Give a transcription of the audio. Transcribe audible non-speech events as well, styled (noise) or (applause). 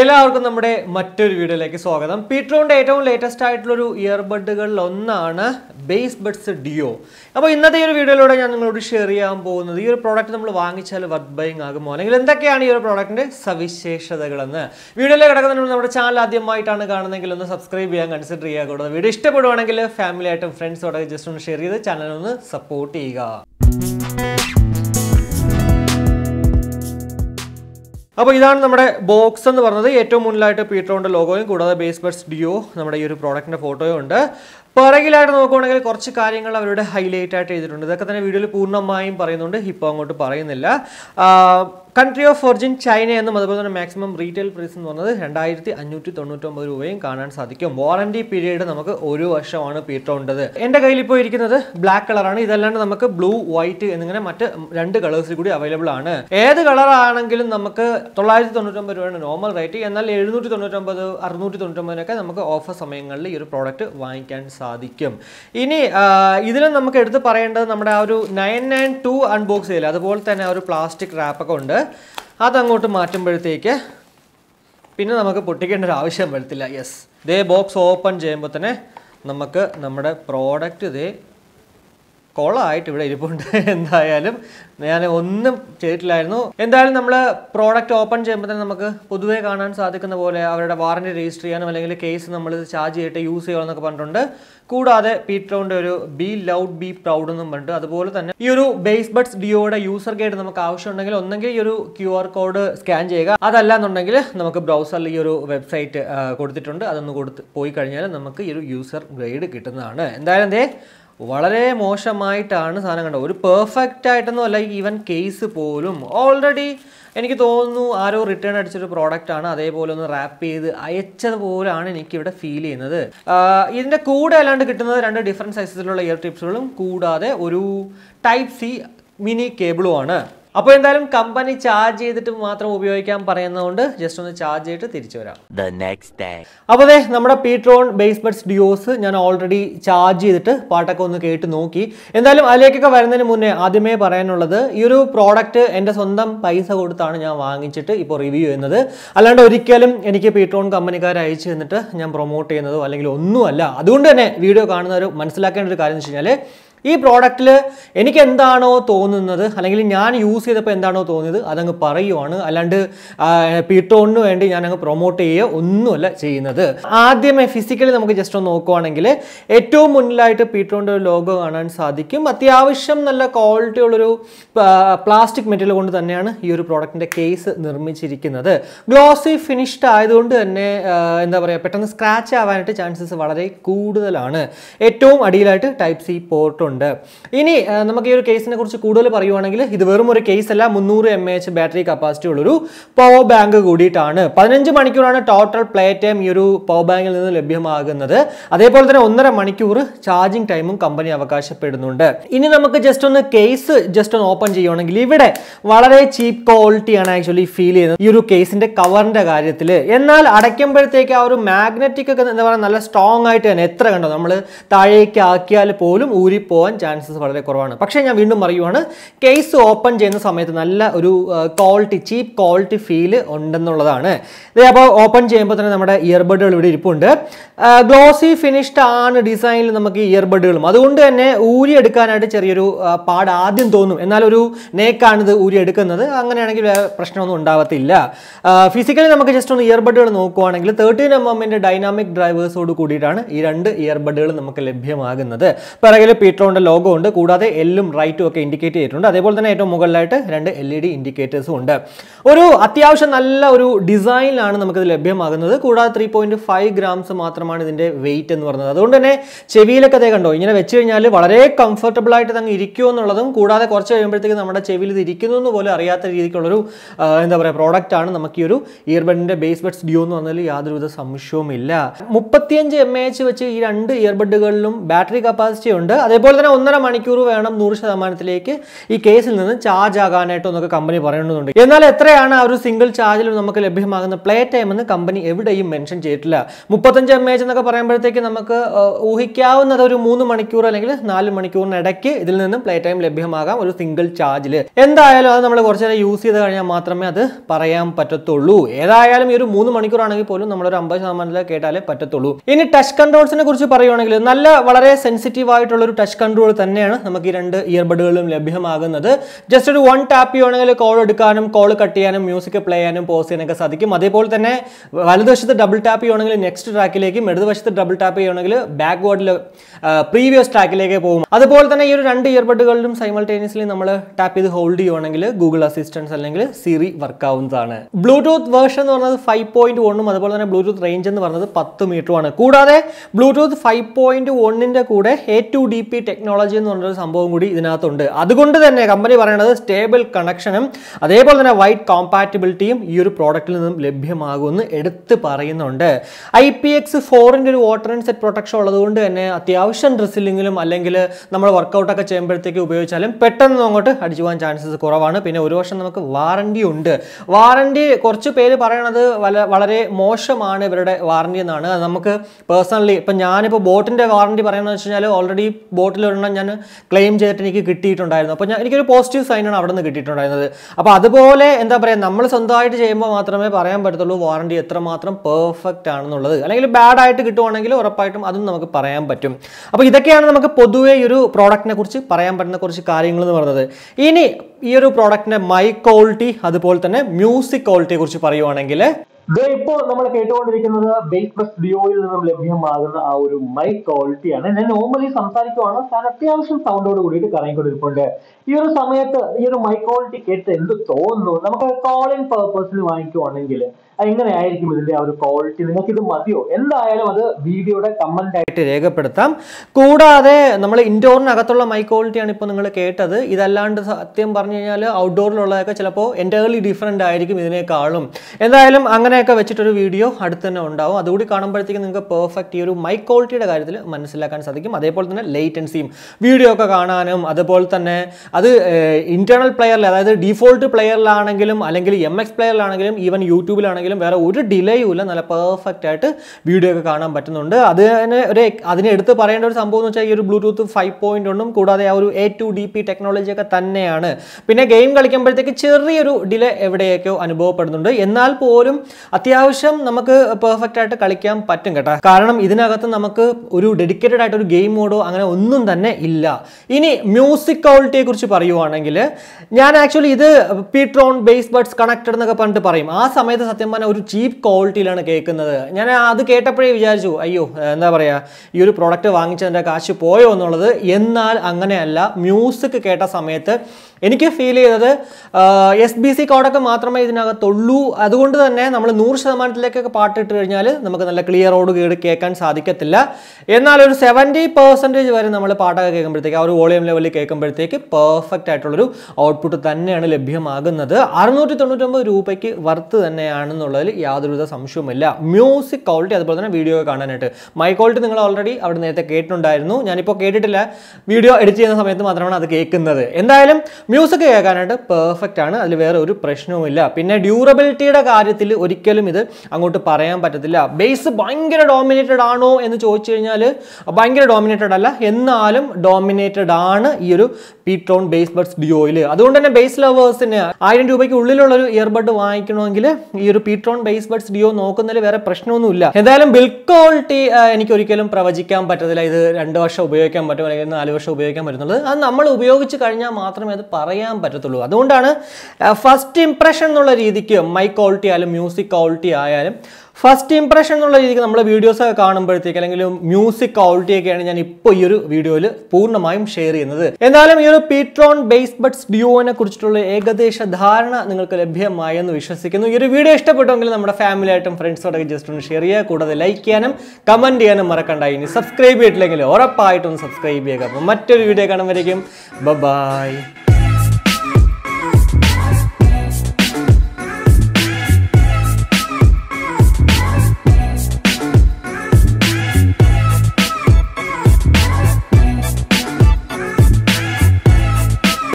എല്ലാവർക്കും നമ്മുടെ മറ്റൊരു വീഡിയോയിലേക്ക് സ്വാഗതം പീട്രോണിൻ്റെ ഏറ്റവും ലേറ്റസ്റ്റ് ആയിട്ടുള്ളൊരു ഇയർബഡുകളിൽ ഒന്നാണ് ബേസ് ബഡ്സ് ഡിയോ അപ്പോൾ ഇന്നത്തെ ഈ ഒരു വീഡിയോയിലൂടെ ഞാൻ നിങ്ങളോട് ഷെയർ ചെയ്യാൻ പോകുന്നത് ഈ ഒരു പ്രോഡക്റ്റ് നമ്മൾ വാങ്ങിച്ചാൽ വർത്ത് ബൈങ് ആകുമോ അല്ലെങ്കിൽ എന്തൊക്കെയാണ് ഈ ഒരു പ്രോഡക്റ്റിൻ്റെ സവിശേഷതകളെന്ന് വീഡിയോയിലേക്ക് കിടക്കുന്നതിന് നമ്മുടെ ചാനൽ ആദ്യമായിട്ടാണ് കാണുന്നതെങ്കിൽ ഒന്ന് സബ്സ്ക്രൈബ് ചെയ്യാൻ കൺസിഡർ ചെയ്യാൻ കൂടാതെ വീഡിയോ ഇഷ്ടപ്പെടുവാണെങ്കിൽ ഫാമിലി ആയിട്ടും ഫ്രണ്ട്സോടെ ജസ്റ്റ് ഒന്ന് ഷെയർ ചെയ്ത് ചാനൽ ഒന്ന് സപ്പോർട്ട് ചെയ്യുക അപ്പോൾ ഇതാണ് നമ്മുടെ ബോക്സ് എന്ന് പറഞ്ഞത് ഏറ്റവും മുന്നിലായിട്ട് പീട്രോണിൻ്റെ ലോഗോയും കൂടാതെ ബേസ് ബഡ്സ് ഡിയോ നമ്മുടെ ഈ ഒരു പ്രോഡക്റ്റിൻ്റെ ഫോട്ടോയും ഉണ്ട് പിറകിലായിട്ട് നോക്കുവാണെങ്കിൽ കുറച്ച് കാര്യങ്ങൾ അവരുടെ ഹൈലൈറ്റ് ആയിട്ട് ചെയ്തിട്ടുണ്ട് ഇതൊക്കെ തന്നെ വീഡിയോയിൽ പൂർണ്ണമായും പറയുന്നുണ്ട് ഇപ്പോൾ അങ്ങോട്ട് പറയുന്നില്ല കൺട്രി ഓഫ് ഒറിജിൻ ചൈന എന്നും അതുപോലെ തന്നെ മാക്സിമം റീറ്റെയിൽ പ്രൈസ് എന്ന് പറഞ്ഞത് രണ്ടായിരത്തി അഞ്ഞൂറ്റി തൊണ്ണൂറ്റൊമ്പത് രൂപയും കാണാൻ സാധിക്കും വാറണ്ടി പീരീഡ് നമുക്ക് ഒരു വർഷമാണ് പീട്ടോണ്ടത് എന്റെ കയ്യിൽ ഇപ്പോൾ ഇരിക്കുന്നത് ബ്ലാക്ക് കളറാണ് ഇതല്ലാണ്ട് നമുക്ക് ബ്ലൂ വൈറ്റ് എന്നിങ്ങനെ മറ്റ് രണ്ട് കളേഴ്സിൽ കൂടി അവൈലബിൾ ആണ് ഏത് കളറാണെങ്കിലും നമുക്ക് തൊള്ളായിരത്തി തൊണ്ണൂറ്റൊമ്പത് രൂപയാണ് നോർമൽ റേറ്റ് എന്നാൽ എഴുന്നൂറ്റി തൊണ്ണൂറ്റൊമ്പത് അറുന്നൂറ്റി തൊണ്ണൂറ്റൊമ്പതിനൊക്കെ നമുക്ക് ഓഫർ സമയങ്ങളിൽ ഈ ഒരു പ്രോഡക്റ്റ് വാങ്ങിക്കാൻ സാധിക്കും ഇനി ഇതിലും നമുക്ക് എടുത്ത് പറയേണ്ടത് നമ്മുടെ ആ ഒരു നയൻ നയൻ ടു അൺബോക്സ് ചെയ്യില്ല അതുപോലെ തന്നെ ആ ഒരു പ്ലാസ്റ്റിക് റാപ്പൊക്കെ ഉണ്ട് അതങ്ങോട്ട് മാറ്റുമ്പോഴത്തേക്ക് പിന്നെ നമുക്ക് പൊട്ടിക്കേണ്ട ഒരു ആവശ്യം വരത്തില്ല യെസ് ദേ ബോക്സ് ഓപ്പൺ ചെയ്യുമ്പോൾ തന്നെ നമുക്ക് നമ്മുടെ പ്രോഡക്റ്റ് ഇതേ കൊളമായിട്ട് ഇവിടെ ഇരിപ്പുണ്ട് (laughs) എന്തായാലും ഞാൻ ഒന്നും ചെയ്തിട്ടില്ലായിരുന്നു എന്തായാലും നമ്മൾ പ്രോഡക്റ്റ് ഓപ്പൺ ചെയ്യുമ്പോൾ തന്നെ നമുക്ക് പൊതുവേ കാണാൻ സാധിക്കുന്ന പോലെ അവരുടെ വാറണ്ടി രജിസ്റ്റർ ചെയ്യാനും അല്ലെങ്കിൽ കേസ് നമ്മൾ ചാർജ് ചെയ്തിട്ട് യൂസ് ചെയ്യണം എന്നൊക്കെ പറഞ്ഞിട്ടുണ്ട് കൂടാതെ പീട്രോണിൻ്റെ ഒരു ബി ലൗഡ് ബി പ്രൗഡ് എന്നും പറഞ്ഞിട്ട് അതുപോലെ തന്നെ ഈ ഒരു ബേസ് ബഡ്സ് ഡിയോയുടെ യൂസർ ഗൈഡ് നമുക്ക് ആവശ്യമുണ്ടെങ്കിൽ ഒന്നെങ്കിൽ ഈ ഒരു ക്യു ആർ കോഡ് സ്കാൻ ചെയ്യുക അതല്ല എന്നുണ്ടെങ്കിൽ നമുക്ക് ബ്രൗസറിൽ ഈ ഒരു വെബ്സൈറ്റ് കൊടുത്തിട്ടുണ്ട് അതൊന്ന് കൊടുത്ത് പോയി കഴിഞ്ഞാൽ നമുക്ക് ഈ ഒരു യൂസർ ഗൈഡ് കിട്ടുന്നതാണ് എന്തായാലും എന്തേ വളരെ മോശമായിട്ടാണ് സാധനം കണ്ടത് ഒരു പെർഫെക്റ്റ് ആയിട്ടൊന്നും അല്ല ഈവൻ കേസ് പോലും ഓൾറെഡി എനിക്ക് തോന്നുന്നു ആരോ റിട്ടേൺ അടിച്ചൊരു പ്രോഡക്റ്റ് ആണ് അതേപോലെ ഒന്ന് റാപ്പ് ചെയ്ത് അയച്ചത് പോലാണ് എനിക്കിവിടെ ഫീൽ ചെയ്യുന്നത് ഇതിൻ്റെ കൂടെ അല്ലാണ്ട് കിട്ടുന്നത് രണ്ട് ഡിഫറെൻറ്റ് സൈസസിലുള്ള ഇയർ ടിപ്സുകളും കൂടാതെ ഒരു ടൈപ്പ് സി മിനി കേബിളുമാണ് അപ്പോൾ എന്തായാലും കമ്പനി ചാർജ് ചെയ്തിട്ട് മാത്രം ഉപയോഗിക്കാൻ പറയുന്നതുകൊണ്ട് ജസ്റ്റ് ഒന്ന് ചാർജ് ചെയ്തിട്ട് തിരിച്ചു വരാം നെക്സ്റ്റ് അപ്പോൾ അതെ നമ്മുടെ പീട്രോൺ ബേസ് ബഡ്സ് ഡിയോസ് ഞാൻ ഓൾറെഡി ചാർജ് ചെയ്തിട്ട് പാട്ടൊക്കെ ഒന്ന് കേട്ട് നോക്കി എന്തായാലും അതിലേക്കൊക്കെ വരുന്നതിന് മുന്നേ ആദ്യമേ പറയാനുള്ളത് ഈ ഒരു പ്രോഡക്റ്റ് എൻ്റെ സ്വന്തം പൈസ കൊടുത്താണ് ഞാൻ വാങ്ങിച്ചിട്ട് ഇപ്പോൾ റിവ്യൂ ചെയ്യുന്നത് അല്ലാണ്ട് ഒരിക്കലും എനിക്ക് പീട്രോൺ കമ്പനിക്കാർ അയച്ചു തന്നിട്ട് ഞാൻ പ്രൊമോട്ട് ചെയ്യുന്നതോ അല്ലെങ്കിൽ ഒന്നുമല്ല അതുകൊണ്ട് തന്നെ വീഡിയോ കാണുന്നവർ മനസ്സിലാക്കേണ്ട ഒരു കാര്യം എന്ന് വെച്ച് കഴിഞ്ഞാൽ ഈ പ്രോഡക്റ്റിൽ എനിക്ക് എന്താണോ തോന്നുന്നത് അല്ലെങ്കിൽ ഞാൻ യൂസ് ചെയ്തപ്പോൾ എന്താണോ തോന്നിയത് അതങ്ങ് പറയുവാണ് അല്ലാണ്ട് പീട്ടോണിന് വേണ്ടി ഞാൻ അങ്ങ് പ്രൊമോട്ട് ചെയ്യുക ഒന്നുമല്ല ചെയ്യുന്നത് ആദ്യമേ ഫിസിക്കലി നമുക്ക് ജസ്റ്റ് ഒന്ന് നോക്കുവാണെങ്കിൽ ഏറ്റവും മുന്നിലായിട്ട് പീട്ടോണിൻ്റെ ഒരു ലോഗോ കാണാൻ സാധിക്കും അത്യാവശ്യം നല്ല ക്വാളിറ്റി ഉള്ളൊരു പ്ലാസ്റ്റിക് മെറ്റീരിയൽ കൊണ്ട് തന്നെയാണ് ഈ ഒരു പ്രോഡക്റ്റിൻ്റെ കേസ് നിർമ്മിച്ചിരിക്കുന്നത് ഗ്ലോസി ഫിനിഷ്ഡ് ആയതുകൊണ്ട് തന്നെ എന്താ പറയുക പെട്ടെന്ന് സ്ക്രാച്ച് ആവാനായിട്ട് ചാൻസസ് വളരെ കൂടുതലാണ് ഏറ്റവും അടിയിലായിട്ട് ടൈപ്പ് സി പോർട്ടുണ്ട് ഉണ്ട് ഇനി നമുക്ക് ഈ ഒരു കേസിനെ കുറിച്ച് കൂടുതൽ പറയുവാണെങ്കിൽ ഇത് വെറും ഒരു കേസല്ല മുന്നൂറ് എം എച്ച് ബാറ്ററി കപ്പാസിറ്റി ഉള്ളൊരു പവർ ബാങ്ക് കൂടിയിട്ടാണ് പതിനഞ്ച് മണിക്കൂറാണ് ടോട്ടൽ പ്ലേ ടൈം ഈ ഒരു പവർ ബാങ്കിൽ നിന്ന് ലഭ്യമാകുന്നത് അതേപോലെ തന്നെ ഒന്നര മണിക്കൂർ ചാർജിങ് ടൈമും കമ്പനി അവകാശപ്പെടുന്നുണ്ട് ഇനി നമുക്ക് ജസ്റ്റ് ഒന്ന് കേസ് ജസ്റ്റ് ഒന്ന് ഓപ്പൺ ചെയ്യുവാണെങ്കിൽ ഇവിടെ വളരെ ചീപ്പ് ക്വാളിറ്റിയാണ് ആക്ച്വലി ഫീൽ ചെയ്യുന്നത് ഈ ഒരു കേസിന്റെ കവറിന്റെ കാര്യത്തിൽ എന്നാൽ അടയ്ക്കുമ്പോഴത്തേക്ക് ആ ഒരു മാഗ്നറ്റിക് ഒക്കെ എന്താ പറയുക നല്ല സ്ട്രോങ് ആയിട്ട് തന്നെ എത്ര കണ്ടോ നമ്മൾ താഴേക്ക് ആക്കിയാൽ പോലും ഊരി പോകാൻ ചാൻസസ് വളരെ കുറവാണ് പക്ഷേ ഞാൻ വീണ്ടും പറയുവാണ് കേസ് ഓപ്പൺ ചെയ്യുന്ന സമയത്ത് നല്ല ഒരു ക്വാളിറ്റി ചീപ്പ് ക്വാളിറ്റി ഫീൽ ഉണ്ടെന്നുള്ളതാണ് അപ്പോൾ ഓപ്പൺ ചെയ്യുമ്പോൾ തന്നെ നമ്മുടെ ഇയർബഡുകൾ ഇവിടെ ഇരിപ്പുണ്ട് ഗ്ലോസി ഫിനിഷ്ഡ് ആണ് ഡിസൈനിൽ നമുക്ക് ഇയർബഡുകളും അതുകൊണ്ട് തന്നെ ഊരി എടുക്കാനായിട്ട് ചെറിയൊരു പാട് ആദ്യം തോന്നും എന്നാലൊരു നേക്കാണിത് ഊരി എടുക്കുന്നത് അങ്ങനെയാണെങ്കിൽ പ്രശ്നമൊന്നും ഉണ്ടാവത്തില്ല ഫിസിക്കലി നമുക്ക് ജസ്റ്റ് ഒന്ന് ഇയർബഡുകൾ നോക്കുവാണെങ്കിൽ തേർട്ടീൻ എം എമ്മിൻ്റെ ഡൈനാമിക് ഡ്രൈവേഴ്സോട് കൂടിയിട്ടാണ് ഈ രണ്ട് ഇയർബഡുകൾ നമുക്ക് ലഭ്യമാകുന്നത് പിറകിൽ പീട്രോൺ ഉണ്ട് ലോഗോ ഉണ്ട് കൂടാതെ എല്ലും റൈറ്റും ഒക്കെ ഇൻഡിക്കേറ്റ് ചെയ്തിട്ടുണ്ട് അതേപോലെ തന്നെ ഏറ്റവും മുകളിലായിട്ട് രണ്ട് എൽ ഇ ഡി ഇൻഡിക്കേറ്റേഴ്സും ഉണ്ട് ഒരു അത്യാവശ്യം നല്ല ഒരു ഡിസൈനിലാണ് നമുക്കിത് ലഭ്യമാകുന്നത് കൂടാതെ ത്രീ പോയിന്റ് ഫൈവ് ഗ്രാംസ് മാത്രമാണ് ഇതിൻ്റെ വെയിറ്റ് എന്ന് പറയുന്നത് അതുകൊണ്ട് തന്നെ ചെവിയിലൊക്കെ അതേ കണ്ടോ ഇങ്ങനെ വെച്ച് കഴിഞ്ഞാൽ വളരെ കംഫർട്ടബിൾ ആയിട്ട് തന്നെ ഇരിക്കുമോ എന്നുള്ളതും കൂടാതെ കുറച്ച് കഴിയുമ്പോഴത്തേക്ക് നമ്മുടെ ചെവിയിൽ ഇത് ഇരിക്കുന്നു എന്ന് പോലും അറിയാത്ത രീതിക്കുള്ളൊരു എന്താ പറയുക ആണ് നമുക്ക് ഈ ഒരു ഇയർബഡിൻ്റെ ബേസ് ബഡ്സ് ഡ്യൂ എന്ന് പറഞ്ഞാൽ യാതൊരുവിധ ഇല്ല മുപ്പത്തിയഞ്ച് എം എച്ച് വെച്ച് ഈ രണ്ട് ഇയർബഡുകളിലും ബാറ്ററി കപ്പാസിറ്റി ഉണ്ട് അതേപോലെ ഒന്നര ഒന്നര മണിക്കൂർ വേണം നൂറ് ശതമാനത്തിലേക്ക് ഈ കേസിൽ നിന്ന് ചാർജ് ആകാനായിട്ടോ എന്നൊക്കെ കമ്പനി പറയുന്നുണ്ട് എന്നാൽ എത്രയാണ് ആ ഒരു സിംഗിൾ ചാർജിൽ നമുക്ക് ലഭ്യമാകുന്ന പ്ലേ ടൈം എന്ന് കമ്പനി എവിടെയും മെൻഷൻ ചെയ്തിട്ടില്ല മുപ്പത്തഞ്ച് എം എച്ച് എന്നൊക്കെ പറയുമ്പോഴത്തേക്ക് നമുക്ക് ഊഹിക്കാവുന്നത് ഒരു മൂന്ന് മണിക്കൂർ അല്ലെങ്കിൽ നാല് മണിക്കൂറിനിടയ്ക്ക് ഇതിൽ നിന്നും പ്ലേ ടൈം ലഭ്യമാകാം ഒരു സിംഗിൾ ചാർജിൽ എന്തായാലും അത് നമ്മൾ കുറച്ച് നേരം യൂസ് ചെയ്ത് കഴിഞ്ഞാൽ മാത്രമേ അത് പറയാൻ പറ്റത്തുള്ളൂ ഏതായാലും ഈ ഒരു മൂന്ന് മണിക്കൂറാണെങ്കിൽ പോലും നമ്മളൊരു അമ്പത് ശതമാനത്തിൽ കേട്ടാലേ പറ്റത്തുള്ളൂ ഇനി ടച്ച് കൺട്രോൾസിനെ കുറിച്ച് പറയുകയാണെങ്കിൽ നല്ല വളരെ സെൻസിറ്റീവ് ആയിട്ടുള്ള ഒരു ടച്ച് കൺട്രോൾ തന്നെയാണ് നമുക്ക് ഈ രണ്ട് ഇയർബഡുകളിലും ലഭ്യമാകുന്നത് ജസ്റ്റ് ഒരു വൺ ടാപ്പ് ചെയ്യുകയാണെങ്കിൽ കോൾ എടുക്കാനും കോൾ കട്ട് ചെയ്യാനും മ്യൂസിക് പ്ലേ ചെയ്യാനും പോസ് ചെയ്യാനൊക്കെ സാധിക്കും അതേപോലെ തന്നെ വലതുവശത്ത് ഡബിൾ ടാപ്പ് ചെയ്യുകയാണെങ്കിൽ നെക്സ്റ്റ് ട്രാക്കിലേക്കും ഇടതുവശത്ത് ഡബിൾ ടാപ്പ് ചെയ്യുകയാണെങ്കിൽ ബാക്ക്വേർഡിൽ പ്രീവിയസ് ട്രാക്കിലേക്ക് പോകും അതുപോലെ തന്നെ ഈ ഒരു രണ്ട് ഇയർബഡുകളിലും സൈമൾട്ടേനിയസ്ലി നമ്മൾ ടാപ്പ് ചെയ്ത് ഹോൾഡ് ചെയ്യുകയാണെങ്കിൽ ഗൂഗിൾ അസിസ്റ്റൻസ് അല്ലെങ്കിൽ സിറി വർക്ക് ആവുന്നതാണ് ബ്ലൂടൂത്ത് വേർഷൻ എന്ന് പറഞ്ഞത് ഫൈവ് പോയിന്റ് വണ്ണും അതുപോലെ തന്നെ ബ്ലൂടൂത്ത് റേഞ്ച് എന്ന് പറഞ്ഞത് പത്ത് മീറ്ററുമാണ് കൂടാതെ ബ്ലൂടൂത്ത് ഫൈവ് പോയിന്റ് വണ്ണിൻ്റെ കൂടെ A two D P technology എന്ന് പറഞ്ഞൊരു സംഭവം കൂടി ഇതിനകത്തുണ്ട് അതുകൊണ്ട് തന്നെ കമ്പനി പറയുന്നത് സ്റ്റേബിൾ കണക്ഷനും അതേപോലെ തന്നെ വൈറ്റ് കോമ്പാറ്റബിലിറ്റിയും ഈ ഒരു പ്രോഡക്റ്റിൽ നിന്നും ലഭ്യമാകുമെന്ന് എടുത്ത് പറയുന്നുണ്ട് ഐ പി എക്സ് ഫോറിൻ്റെ ഒരു വാട്ടർ ആൻഡ് സെറ്റ് പ്രൊട്ടക്ഷൻ ഉള്ളതുകൊണ്ട് തന്നെ അത്യാവശ്യം ഡ്രസ്സില്ലെങ്കിലും അല്ലെങ്കിൽ നമ്മൾ വർക്കൗട്ടൊക്കെ ചെയ്യുമ്പോഴത്തേക്ക് ഉപയോഗിച്ചാലും പെട്ടെന്ന് അങ്ങോട്ട് അടിച്ചു പോകാൻ ചാൻസസ് കുറവാണ് പിന്നെ ഒരു വർഷം നമുക്ക് വാറണ്ടി ഉണ്ട് വാറണ്ടി കുറച്ച് പേര് പറയണത് വളരെ മോശമാണ് ഇവരുടെ വാറണ്ടി എന്നാണ് നമുക്ക് പേഴ്സണലി ഇപ്പം ഞാനിപ്പോൾ ബോട്ടിൻ്റെ വാറണ്ടി പറയുന്നത് വെച്ച് കഴിഞ്ഞാൽ ഓൾറെഡി ബോട്ടിൽ ഒരെണ്ണം ഞാൻ ക്ലെയിം ചെയ്തിട്ട് എനിക്ക് കിട്ടിയിട്ടുണ്ടായിരുന്നു അപ്പോൾ ഞാൻ എനിക്കൊരു പോസിറ്റീവ് സൈനാണ് അവിടെ നിന്ന് കിട്ടിയിട്ടുണ്ടായിരുന്നത് അപ്പോൾ അതുപോലെ എന്താ പറയുക നമ്മൾ സ്വന്തമായിട്ട് ചെയ്യുമ്പോൾ മാത്രമേ പറയാൻ പറ്റത്തുള്ളൂ വാറണ്ടി എത്രമാത്രം പെർഫെക്റ്റ് ആണെന്നുള്ളത് അല്ലെങ്കിൽ ബാഡ് ആയിട്ട് കിട്ടുവാണെങ്കിൽ ഉറപ്പായിട്ടും അതും നമുക്ക് പറയാൻ പറ്റും അപ്പോൾ ഇതൊക്കെയാണ് നമുക്ക് പൊതുവേ ഈ ഒരു പ്രോഡക്റ്റിനെ കുറിച്ച് പറയാൻ പറ്റുന്ന കുറച്ച് കാര്യങ്ങൾ എന്ന് പറയുന്നത് ഇനി ഈ ഒരു പ്രോഡക്റ്റിൻ്റെ മൈ ക്വാളിറ്റി അതുപോലെ തന്നെ മ്യൂസിക് ക്വാളിറ്റിയെ കുറിച്ച് പറയുവാണെങ്കിൽ ഇപ്പോൾ നമ്മൾ കേട്ടുകൊണ്ടിരിക്കുന്നത് ബേസ് സ്റ്റുഡിയോയിൽ നിന്നും ലഭ്യമാകുന്ന ആ ഒരു മൈക്ക് ക്വാളിറ്റിയാണ് ഞാൻ നോർമലി സംസാരിക്കുവാണ് താൻ അത്യാവശ്യം സൗണ്ടോട് കൂടിയിട്ട് കറങ്ങിക്കൊണ്ടിരിപ്പുണ്ട് ഈ ഒരു സമയത്ത് ഈ ഒരു മൈക്ക് ക്വാളിറ്റി കേട്ട് എന്ത് തോന്നുന്നു നമുക്ക് കോളിംഗ് പർപ്പസിൽ വാങ്ങിക്കുവാണെങ്കിൽ എങ്ങനെയായിരിക്കും ഇതിന്റെ ആ ഒരു ക്വാളിറ്റി നിങ്ങൾക്ക് ഇത് മതിയോ എന്തായാലും അത് വീഡിയോയുടെ കമന്റ് ആയിട്ട് രേഖപ്പെടുത്താം കൂടാതെ നമ്മൾ ഇൻഡോറിനകത്തുള്ള മൈ ക്വാളിറ്റിയാണ് ഇപ്പോൾ നിങ്ങൾ കേട്ടത് ഇതല്ലാണ്ട് സത്യം പറഞ്ഞു കഴിഞ്ഞാൽ ഔട്ട്ഡോറിലുള്ളതൊക്കെ ചിലപ്പോൾ എൻ്റയർലി ഡിഫറെൻ്റ് ആയിരിക്കും ഇതിനേക്കാളും എന്തായാലും അങ്ങനെയൊക്കെ വെച്ചിട്ടൊരു വീഡിയോ അടുത്ത് തന്നെ ഉണ്ടാവും അതുകൂടി കാണുമ്പോഴത്തേക്കും നിങ്ങൾക്ക് പെർഫെക്റ്റ് ഈ ഒരു മൈ ക്വാളിറ്റിയുടെ കാര്യത്തിൽ മനസ്സിലാക്കാൻ സാധിക്കും അതേപോലെ തന്നെ ലേറ്റൻസിയും വീഡിയോ ഒക്കെ കാണാനും അതുപോലെ തന്നെ അത് ഇൻറ്റേർണൽ പ്ലെയറിൽ അതായത് ഡിഫോൾട്ട് പ്ലെയറിലാണെങ്കിലും അല്ലെങ്കിൽ എം എക്സ് പ്ലെയറിലാണെങ്കിലും ഈവൻ യൂട്യൂബിലാണെങ്കിലും ആണെങ്കിലും വേറെ ഒരു ഡിലേയും ഇല്ല നല്ല പെർഫെക്റ്റ് ആയിട്ട് വീഡിയോ ഒക്കെ കാണാൻ പറ്റുന്നുണ്ട് അത് തന്നെ ഒരു അതിനെ പറയേണ്ട ഒരു സംഭവം എന്ന് വെച്ചാൽ ഈ ഒരു ബ്ലൂടൂത്ത് ഫൈവ് പോയിന്റ് ഒന്നും കൂടാതെ ആ ഒരു എ ടു ഡി പി ടെക്നോളജിയൊക്കെ തന്നെയാണ് പിന്നെ ഗെയിം കളിക്കുമ്പോഴത്തേക്ക് ചെറിയൊരു ഡിലേ എവിടെയൊക്കെയോ അനുഭവപ്പെടുന്നുണ്ട് എന്നാൽ പോലും അത്യാവശ്യം നമുക്ക് പെർഫെക്റ്റ് ആയിട്ട് കളിക്കാൻ പറ്റും കേട്ടോ കാരണം ഇതിനകത്ത് നമുക്ക് ഒരു ഡെഡിക്കേറ്റഡ് ആയിട്ട് ഒരു ഗെയിം മോഡോ അങ്ങനെ ഒന്നും തന്നെ ഇല്ല ഇനി മ്യൂസിക് ക്വാളിറ്റിയെ കുറിച്ച് പറയുവാണെങ്കിൽ ഞാൻ ആക്ച്വലി ഇത് പീട്രോൺ ബേസ് ബഡ്സ് കണക്റ്റഡ് എന്നൊക്കെ പറഞ്ഞിട്ട് പറയും ആ സമയത്ത് സത്യം ഒരു ചീപ്പ് ക്വാളിറ്റിയിലാണ് കേൾക്കുന്നത് ഞാൻ അത് കേട്ടപ്പോഴേ വിചാരിച്ചു അയ്യോ എന്താ പറയുക ഈ ഒരു പ്രോഡക്റ്റ് വാങ്ങിച്ചതിൻ്റെ കാശ് പോയോ എന്നുള്ളത് എന്നാൽ അങ്ങനെയല്ല മ്യൂസിക് കേട്ട സമയത്ത് എനിക്ക് ഫീൽ ചെയ്തത് എസ് ബി സി കോഡൊക്കെ മാത്രമേ ഇതിനകത്തുള്ളൂ അതുകൊണ്ട് തന്നെ നമ്മൾ നൂറ് ശതമാനത്തിലേക്കൊക്കെ പാട്ട് ഇട്ട് കഴിഞ്ഞാൽ നമുക്ക് നല്ല ക്ലിയറോട് കേട് കേൾക്കാൻ സാധിക്കത്തില്ല എന്നാൽ ഒരു സെവൻറ്റി പെർസെൻറ്റേജ് വരെ നമ്മൾ പാട്ടൊക്കെ കേൾക്കുമ്പോഴത്തേക്ക് ആ ഒരു വോളിയം ലെവലിൽ കേൾക്കുമ്പോഴത്തേക്ക് പെർഫെക്റ്റ് ആയിട്ടുള്ളൊരു ഔട്ട്പുട്ട് തന്നെയാണ് ലഭ്യമാകുന്നത് അറുന്നൂറ്റി തൊണ്ണൂറ്റൊമ്പത് രൂപയ്ക്ക് വർത്ത് തന്നെയാണെന്നുള്ളതിൽ യാതൊരുവിധ സംശയവുമില്ല മ്യൂസിക് ക്വാളിറ്റി അതുപോലെ തന്നെ വീഡിയോ കാണാനായിട്ട് മൈ ക്വാളിറ്റി നിങ്ങൾ ഓൾറെഡി അവിടെ നേരത്തെ കേട്ടിട്ടുണ്ടായിരുന്നു ഞാനിപ്പോൾ കേട്ടിട്ടില്ല വീഡിയോ എഡിറ്റ് ചെയ്യുന്ന സമയത്ത് മാത്രമാണ് അത് കേൾക്കുന്നത് എന്തായാലും മ്യൂസിക് കേൾക്കാനായിട്ട് പെർഫെക്റ്റ് ആണ് അതിൽ വേറെ ഒരു പ്രശ്നവുമില്ല പിന്നെ ഡ്യൂറബിലിറ്റിയുടെ കാര്യത്തിൽ ഒരിക്കലും ഇത് അങ്ങോട്ട് പറയാൻ പറ്റത്തില്ല ബേസ് ഭയങ്കര ഡോമിനേറ്റഡ് ആണോ എന്ന് ചോദിച്ചു കഴിഞ്ഞാൽ ഭയങ്കര ഡോമിനേറ്റഡ് അല്ല എന്നാലും ഡോമിനേറ്റഡ് ആണ് ഈ ഒരു പീട്രോൺ ബേസ് ബഡ്സ് ഡിയോയിൽ അതുകൊണ്ട് തന്നെ ബേസ് ലവേഴ്സിന് ആയിരം രൂപയ്ക്ക് ഉള്ളിലുള്ള ഒരു ഇയർബഡ് വാങ്ങിക്കണമെങ്കിൽ ഈ ഒരു പീട്രോൺ ബേസ് ബഡ്സ് ഡിയോ നോക്കുന്നതിൽ വേറെ പ്രശ്നമൊന്നുമില്ല എന്തായാലും ബിൽ ക്വാളിറ്റി എനിക്ക് ഒരിക്കലും പ്രവചിക്കാൻ പറ്റത്തില്ല ഇത് രണ്ട് വർഷം ഉപയോഗിക്കാൻ പറ്റും അല്ലെങ്കിൽ നാല് വർഷം ഉപയോഗിക്കാൻ പറ്റുന്നത് അത് നമ്മൾ ഉപയോഗിച്ച് കഴിഞ്ഞാൽ മാത്രമേ അത് പറയാൻ പറ്റത്തുള്ളൂ അതുകൊണ്ടാണ് ഫസ്റ്റ് ഇംപ്രഷൻ എന്നുള്ള രീതിക്ക് മൈക്ക് ക്വാളിറ്റി ആയാലും മ്യൂസിക് ക്വാളിറ്റി ആയാലും ഫസ്റ്റ് ഇംപ്രഷൻ എന്നുള്ള രീതിക്ക് നമ്മൾ വീഡിയോസൊക്കെ കാണുമ്പോഴത്തേക്ക് അല്ലെങ്കിൽ മ്യൂസിക് ക്വാളിറ്റിയൊക്കെയാണ് ഞാൻ ഇപ്പോൾ ഈ ഒരു വീഡിയോയിൽ പൂർണ്ണമായും ഷെയർ ചെയ്യുന്നത് എന്നാലും ഈ ഒരു പീട്രോൺ ബേസ് ബഡ്സ് ഡിയോനെ കുറിച്ചിട്ടുള്ള ഏകദേശ ധാരണ നിങ്ങൾക്ക് ലഭ്യമായെന്ന് വിശ്വസിക്കുന്നു ഈ ഒരു വീഡിയോ ഇഷ്ടപ്പെട്ടെങ്കിൽ നമ്മുടെ ഫാമിലി ആയിട്ടും ഫ്രണ്ട്സോടൊക്കെ ജസ്റ്റ് ഒന്ന് ഷെയർ ചെയ്യുക കൂടാതെ ലൈക്ക് ചെയ്യാനും കമൻറ്റ് ചെയ്യാനും മറക്കണ്ട ഇനി സബ്സ്ക്രൈബ് ചെയ്തിട്ടില്ലെങ്കിൽ ഉറപ്പായിട്ടും സബ്സ്ക്രൈബ് ചെയ്യുക അപ്പോൾ മറ്റൊരു വീഡിയോ കാണുമ്പോഴേക്കും ബബായ്